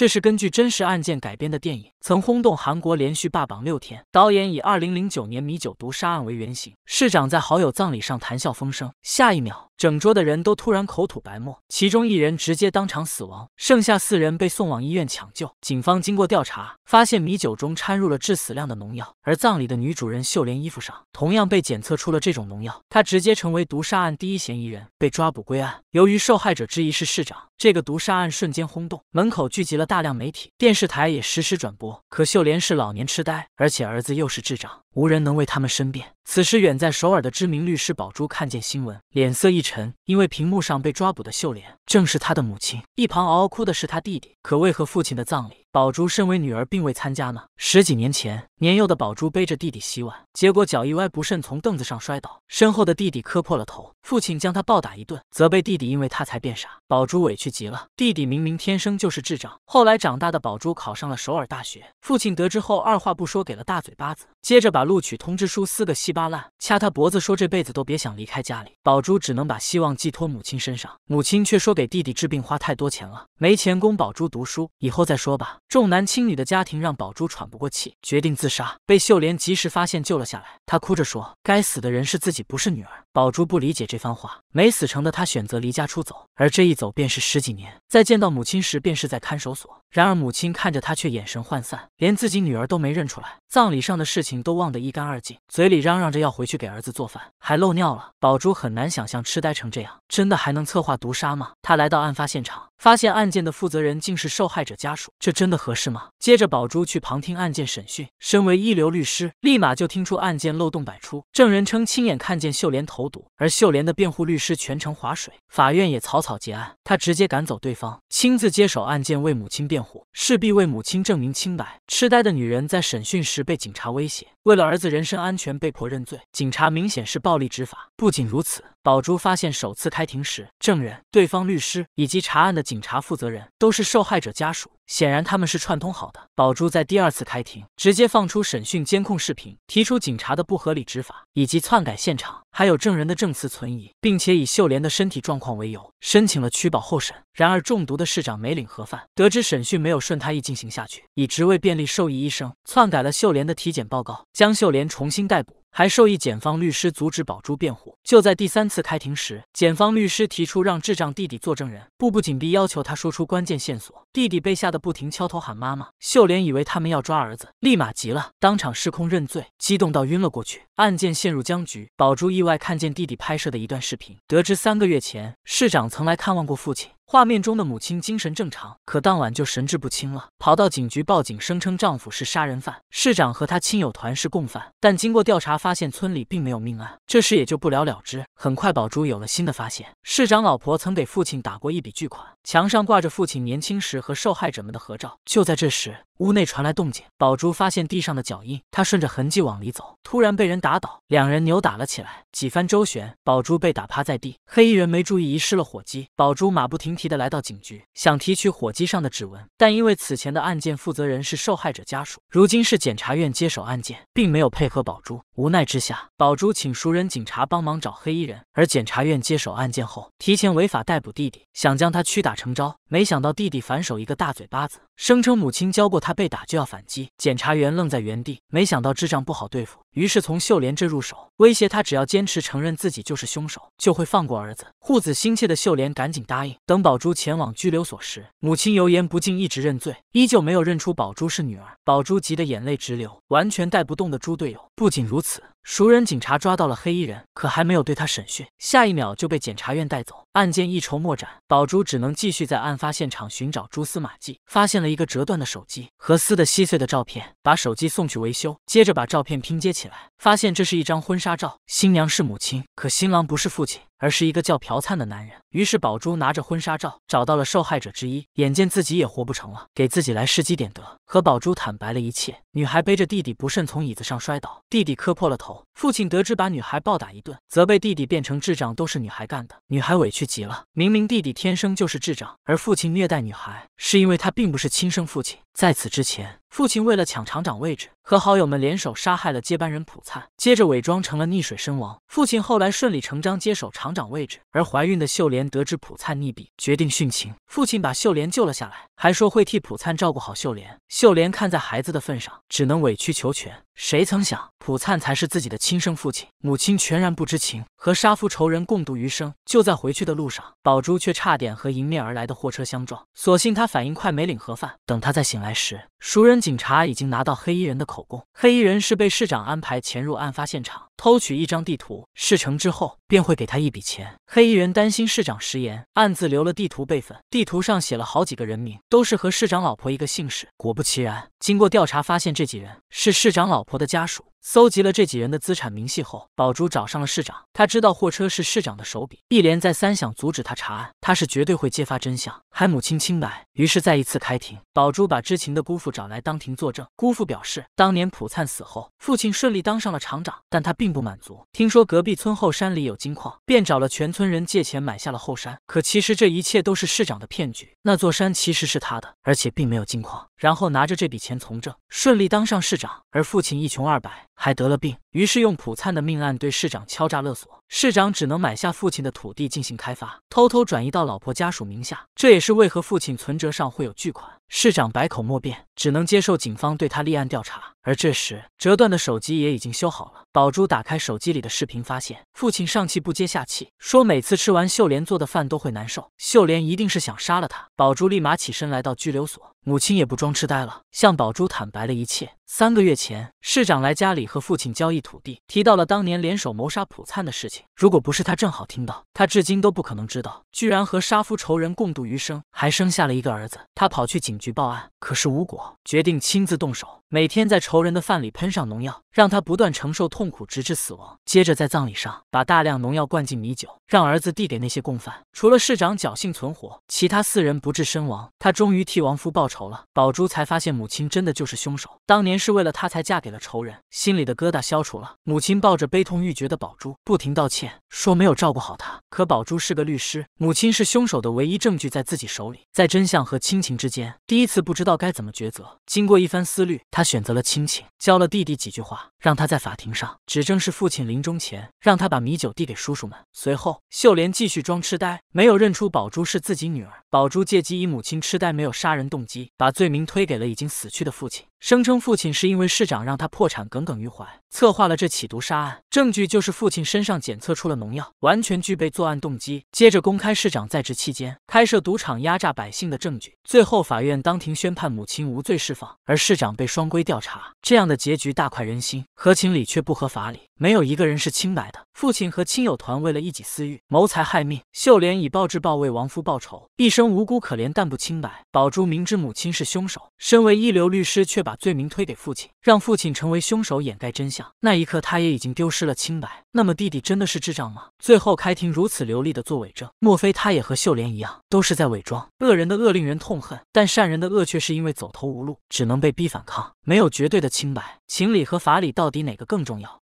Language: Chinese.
这是根据真实案件改编的电影，曾轰动韩国，连续霸榜六天。导演以2009年米酒毒杀案为原型，市长在好友葬礼上谈笑风生，下一秒，整桌的人都突然口吐白沫，其中一人直接当场死亡，剩下四人被送往医院抢救。警方经过调查，发现米酒中掺入了致死量的农药，而葬礼的女主人秀莲衣服上同样被检测出了这种农药，她直接成为毒杀案第一嫌疑人，被抓捕归案。由于受害者之一是市长，这个毒杀案瞬间轰动，门口聚集了。大量媒体、电视台也实时转播。可秀莲是老年痴呆，而且儿子又是智障。无人能为他们申辩。此时，远在首尔的知名律师宝珠看见新闻，脸色一沉，因为屏幕上被抓捕的秀莲正是他的母亲，一旁嗷嗷哭的是他弟弟。可为何父亲的葬礼，宝珠身为女儿并未参加呢？十几年前，年幼的宝珠背着弟弟洗碗，结果脚一歪不慎从凳子上摔倒，身后的弟弟磕破了头，父亲将他暴打一顿，责备弟弟因为他才变傻。宝珠委屈极了，弟弟明明天生就是智障。后来长大的宝珠考上了首尔大学，父亲得知后二话不说给了大嘴巴子，接着把。把录取通知书撕个稀巴烂，掐他脖子说这辈子都别想离开家里。宝珠只能把希望寄托母亲身上，母亲却说给弟弟治病花太多钱了，没钱供宝珠读书，以后再说吧。重男轻女的家庭让宝珠喘不过气，决定自杀，被秀莲及时发现救了下来。她哭着说，该死的人是自己，不是女儿。宝珠不理解这番话，没死成的她选择离家出走。而这一走便是十几年，在见到母亲时，便是在看守所。然而母亲看着他，却眼神涣散，连自己女儿都没认出来，葬礼上的事情都忘得一干二净，嘴里嚷嚷着要回去给儿子做饭，还漏尿了。宝珠很难想象，痴呆成这样，真的还能策划毒杀吗？他来到案发现场，发现案件的负责人竟是受害者家属，这真的合适吗？接着，宝珠去旁听案件审讯，身为一流律师，立马就听出案件漏洞百出。证人称亲眼看见秀莲投毒，而秀莲的辩护律师全程划水，法院也草草。好结案，他直接赶走对方，亲自接手案件，为母亲辩护，势必为母亲证明清白。痴呆的女人在审讯时被警察威胁，为了儿子人身安全被迫认罪。警察明显是暴力执法。不仅如此，宝珠发现首次开庭时，证人、对方律师以及查案的警察负责人都是受害者家属，显然他们是串通好的。宝珠在第二次开庭，直接放出审讯监控视频，提出警察的不合理执法以及篡改现场。还有证人的证词存疑，并且以秀莲的身体状况为由申请了取保候审。然而中毒的市长没领盒饭，得知审讯没有顺他意进行下去，以职位便利授意医生篡改了秀莲的体检报告，将秀莲重新逮捕，还授意检方律师阻止宝珠辩护。就在第三次开庭时，检方律师提出让智障弟弟作证人，步步紧逼，要求他说出关键线索。弟弟被吓得不停敲头喊妈妈，秀莲以为他们要抓儿子，立马急了，当场失控认罪，激动到晕了过去。案件陷入僵局，宝珠意外。外看见弟弟拍摄的一段视频，得知三个月前市长曾来看望过父亲。画面中的母亲精神正常，可当晚就神志不清了，跑到警局报警，声称丈夫是杀人犯，市长和他亲友团是共犯。但经过调查发现村里并没有命案，这事也就不了了之。很快，宝珠有了新的发现：市长老婆曾给父亲打过一笔巨款。墙上挂着父亲年轻时和受害者们的合照。就在这时，屋内传来动静，宝珠发现地上的脚印，她顺着痕迹往里走，突然被人打倒，两人扭打了起来。几番周旋，宝珠被打趴在地，黑衣人没注意遗失了火机，宝珠马不停。提的来到警局，想提取火机上的指纹，但因为此前的案件负责人是受害者家属，如今是检察院接手案件，并没有配合宝珠。无奈之下，宝珠请熟人警察帮忙找黑衣人。而检察院接手案件后，提前违法逮捕弟弟，想将他屈打成招。没想到弟弟反手一个大嘴巴子，声称母亲教过他被打就要反击。检察员愣在原地，没想到智障不好对付，于是从秀莲这入手，威胁他只要坚持承认自己就是凶手，就会放过儿子。护子心切的秀莲赶紧答应，等宝。宝珠前往拘留所时，母亲油盐不进，一直认罪，依旧没有认出宝珠是女儿。宝珠急得眼泪直流，完全带不动的猪队友。不仅如此。熟人警察抓到了黑衣人，可还没有对他审讯，下一秒就被检察院带走。案件一筹莫展，宝珠只能继续在案发现场寻找蛛丝马迹，发现了一个折断的手机和撕的稀碎的照片，把手机送去维修，接着把照片拼接起来，发现这是一张婚纱照，新娘是母亲，可新郎不是父亲，而是一个叫朴灿的男人。于是宝珠拿着婚纱照找到了受害者之一，眼见自己也活不成了，给自己来施计点德，和宝珠坦白了一切。女孩背着弟弟不慎从椅子上摔倒，弟弟磕破了头。父亲得知，把女孩暴打一顿，则被弟弟变成智障，都是女孩干的。女孩委屈极了，明明弟弟天生就是智障，而父亲虐待女孩是因为他并不是亲生父亲。在此之前。父亲为了抢厂长位置，和好友们联手杀害了接班人朴灿，接着伪装成了溺水身亡。父亲后来顺理成章接手厂长位置，而怀孕的秀莲得知朴灿溺毙，决定殉情。父亲把秀莲救了下来，还说会替朴灿照顾好秀莲。秀莲看在孩子的份上，只能委曲求全。谁曾想，普灿才是自己的亲生父亲，母亲全然不知情，和杀父仇人共度余生。就在回去的路上，宝珠却差点和迎面而来的货车相撞，所幸他反应快，没领盒饭。等他再醒来时，熟人警察已经拿到黑衣人的口供。黑衣人是被市长安排潜入案发现场，偷取一张地图。事成之后，便会给他一笔钱。黑衣人担心市长食言，暗自留了地图备份。地图上写了好几个人名，都是和市长老婆一个姓氏。果不其然，经过调查发现，这几人是市长老。老婆的家属搜集了这几人的资产明细后，宝珠找上了市长。他知道货车是市长的手笔，一连在三想阻止他查案。他是绝对会揭发真相，还母亲清白。于是再一次开庭，宝珠把知情的姑父找来当庭作证。姑父表示，当年普灿死后，父亲顺利当上了厂长，但他并不满足。听说隔壁村后山里有金矿，便找了全村人借钱买下了后山。可其实这一切都是市长的骗局，那座山其实是他的，而且并没有金矿。然后拿着这笔钱从政，顺利当上市长，而父亲一穷二白，还得了病。于是用普灿的命案对市长敲诈勒索。市长只能买下父亲的土地进行开发，偷偷转移到老婆家属名下，这也是为何父亲存折上会有巨款。市长百口莫辩，只能接受警方对他立案调查。而这时，折断的手机也已经修好了。宝珠打开手机里的视频，发现父亲上气不接下气，说每次吃完秀莲做的饭都会难受，秀莲一定是想杀了他。宝珠立马起身来到拘留所。母亲也不装痴呆了，向宝珠坦白了一切。三个月前，市长来家里和父亲交易土地，提到了当年联手谋杀朴灿的事情。如果不是他正好听到，他至今都不可能知道，居然和杀夫仇人共度余生，还生下了一个儿子。他跑去警局报案，可是无果，决定亲自动手。每天在仇人的饭里喷上农药，让他不断承受痛苦，直至死亡。接着在葬礼上，把大量农药灌进米酒，让儿子递给那些共犯。除了市长侥幸存活，其他四人不治身亡。他终于替亡夫报仇了。宝珠才发现母亲真的就是凶手，当年是为了他才嫁给了仇人。心里的疙瘩消除了，母亲抱着悲痛欲绝的宝珠，不停道歉，说没有照顾好他。可宝珠是个律师，母亲是凶手的唯一证据在自己手里，在真相和亲情之间，第一次不知道该怎么抉择。经过一番思虑，他。他选择了亲情，教了弟弟几句话，让他在法庭上指证是父亲临终前让他把米酒递给叔叔们。随后，秀莲继续装痴呆，没有认出宝珠是自己女儿。宝珠借机以母亲痴呆没有杀人动机，把罪名推给了已经死去的父亲。声称父亲是因为市长让他破产，耿耿于怀，策划了这起毒杀案。证据就是父亲身上检测出了农药，完全具备作案动机。接着公开市长在职期间开设赌场压榨百姓的证据。最后，法院当庭宣判母亲无罪释放，而市长被双规调查。这样的结局大快人心，合情理却不合法理。没有一个人是清白的。父亲和亲友团为了一己私欲，谋财害命。秀莲以暴制暴为亡夫报仇，一生无辜可怜但不清白。宝珠明知母亲是凶手，身为一流律师却把。把罪名推给父亲，让父亲成为凶手掩盖真相。那一刻，他也已经丢失了清白。那么，弟弟真的是智障吗？最后开庭如此流利的作伪证，莫非他也和秀莲一样，都是在伪装？恶人的恶令人痛恨，但善人的恶却是因为走投无路，只能被逼反抗。没有绝对的清白，情理和法理到底哪个更重要？